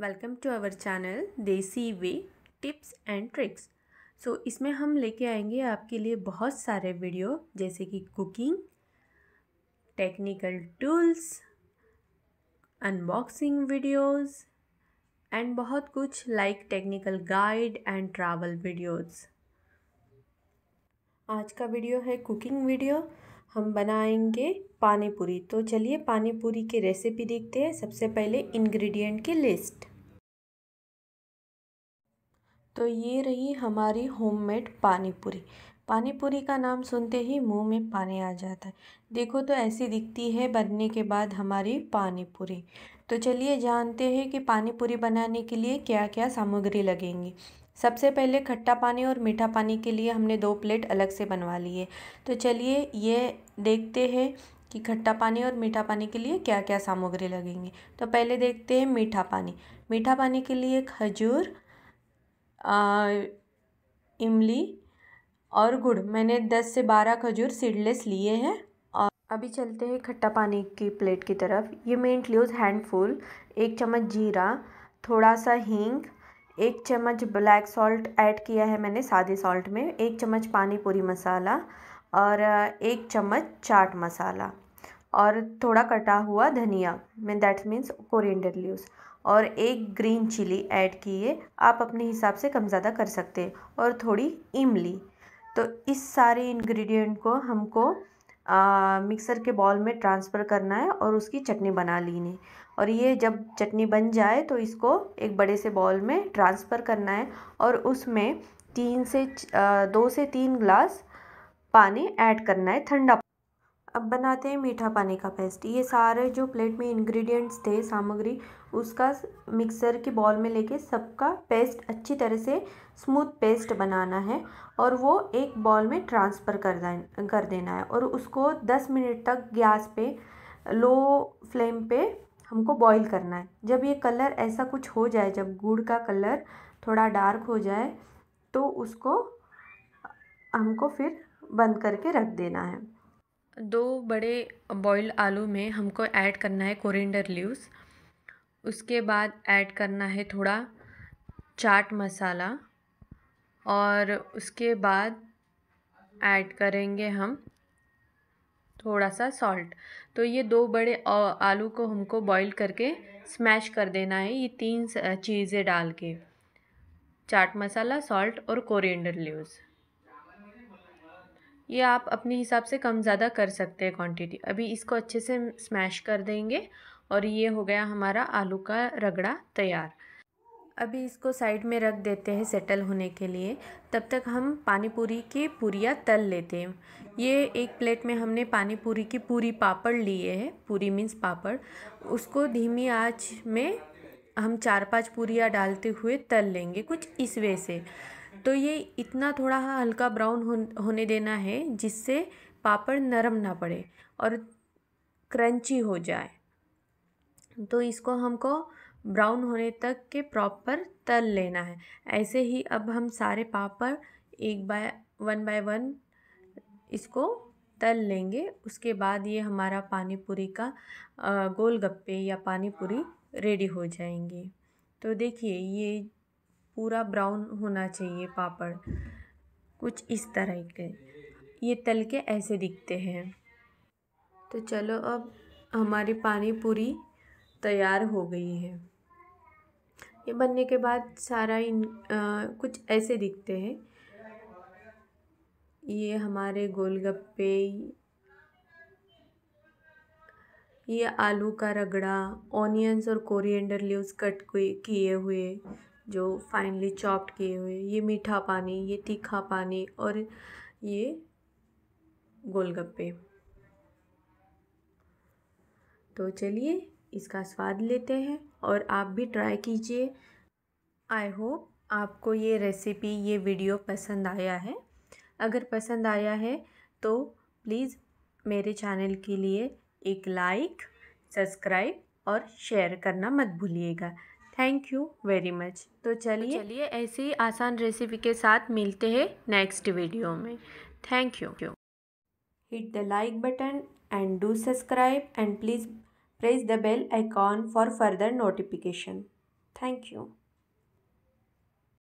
welcome to our channel Desi way tips and tricks so इसमें हम लेके आएंगे आपके लिए बहुत सारे वीडियो जैसे कि cooking technical tools unboxing videos and बहुत कुछ like technical guide and travel videos आज का वीडियो है कुकिंग वीडियो हम बनाएंगे पानी पूरी तो चलिए पानी पूरी की रेसिपी देखते हैं सबसे पहले इंग्रेडिएंट की लिस्ट तो ये रही हमारी होममेड पानी पूरी पानी पूरी का नाम सुनते ही मुंह में पानी आ जाता है देखो तो ऐसी दिखती है बनने के बाद हमारी पानी पूरी तो चलिए जानते हैं कि पानी पूरी बनाने के लिए क्या क्या सामग्री लगेंगी सबसे पहले खट्टा पानी और मीठा पानी के लिए हमने दो प्लेट अलग से बनवा लिए तो चलिए ये देखते हैं कि खट्टा पानी और मीठा पानी के लिए क्या क्या सामग्री लगेंगे तो पहले देखते हैं मीठा पानी मीठा पानी के लिए खजूर इमली और गुड़ मैंने दस से बारह खजूर सीडलेस लिए हैं और अभी चलते हैं खट्टा पानी की प्लेट की तरफ ये मैं इंक्लूज हैंडफुल एक चम्मच जीरा थोड़ा सा हींग एक चम्मच ब्लैक सॉल्ट ऐड किया है मैंने सादे सॉल्ट में एक चम्मच पानी पूरी मसाला और एक चम्मच चाट मसाला और थोड़ा कटा हुआ धनिया मैं दैट मीन्स कोरिएंडर लीव्स और एक ग्रीन चिली ऐड किए आप अपने हिसाब से कम ज़्यादा कर सकते हैं और थोड़ी इमली तो इस सारे इंग्रेडिएंट को हमको आ, मिक्सर के बॉल में ट्रांसफ़र करना है और उसकी चटनी बना लेनी और ये जब चटनी बन जाए तो इसको एक बड़े से बॉल में ट्रांसफ़र करना है और उसमें तीन से आ, दो से तीन ग्लास पानी ऐड करना है ठंडा अब बनाते हैं मीठा पानी का पेस्ट ये सारे जो प्लेट में इंग्रेडिएंट्स थे सामग्री उसका मिक्सर के बॉल में लेके सबका पेस्ट अच्छी तरह से स्मूथ पेस्ट बनाना है और वो एक बॉल में ट्रांसफ़र कर दे कर देना है और उसको 10 मिनट तक गैस पे लो फ्लेम पे हमको बॉईल करना है जब ये कलर ऐसा कुछ हो जाए जब गुड़ का कलर थोड़ा डार्क हो जाए तो उसको हमको फिर बंद करके रख देना है दो बड़े बॉयल आलू में हमको ऐड करना है कोरिएंडर लीव्स उसके बाद ऐड करना है थोड़ा चाट मसाला और उसके बाद ऐड करेंगे हम थोड़ा सा सॉल्ट तो ये दो बड़े आलू को हमको बॉईल करके स्मैश कर देना है ये तीन चीज़ें डाल के चाट मसाला सॉल्ट और कोरिएंडर लीव्स ये आप अपने हिसाब से कम ज़्यादा कर सकते हैं क्वांटिटी अभी इसको अच्छे से स्मैश कर देंगे और ये हो गया हमारा आलू का रगड़ा तैयार अभी इसको साइड में रख देते हैं सेटल होने के लिए तब तक हम पानी पूरी की पूरियाँ तल लेते हैं ये एक प्लेट में हमने पानी पूरी की पूरी पापड़ लिए है पूरी मीन्स पापड़ उसको धीमी आंच में हम चार पाँच पूरियाँ डालते हुए तल लेंगे कुछ इस वे से तो ये इतना थोड़ा हाँ हल्का ब्राउन हो, होने देना है जिससे पापड़ नरम ना पड़े और क्रंची हो जाए तो इसको हमको ब्राउन होने तक के प्रॉपर तल लेना है ऐसे ही अब हम सारे पापड़ एक बाय वन बाय वन इसको तल लेंगे उसके बाद ये हमारा पानी पूरी का गोलगप्पे या पानी पूरी रेडी हो जाएंगे तो देखिए ये पूरा ब्राउन होना चाहिए पापड़ कुछ इस तरह के ये तल के ऐसे दिखते हैं तो चलो अब हमारी पानी पूरी तैयार हो गई है ये बनने के बाद सारा इन आ, कुछ ऐसे दिखते हैं ये हमारे गोलगप्पे ये आलू का रगड़ा ऑनियंस और कोरिएंडर लीव्स कट किए हुए जो फाइनली चॉप्ड किए हुए ये मीठा पानी ये तीखा पानी और ये गोलगप्पे तो चलिए इसका स्वाद लेते हैं और आप भी ट्राई कीजिए आई होप आपको ये रेसिपी ये वीडियो पसंद आया है अगर पसंद आया है तो प्लीज़ मेरे चैनल के लिए एक लाइक सब्सक्राइब और शेयर करना मत भूलिएगा थैंक यू वेरी मच तो चलिए तो चलिए ऐसी आसान रेसिपी के साथ मिलते हैं नेक्स्ट वीडियो में thank you hit the like button and do subscribe and please press the bell icon for further notification thank you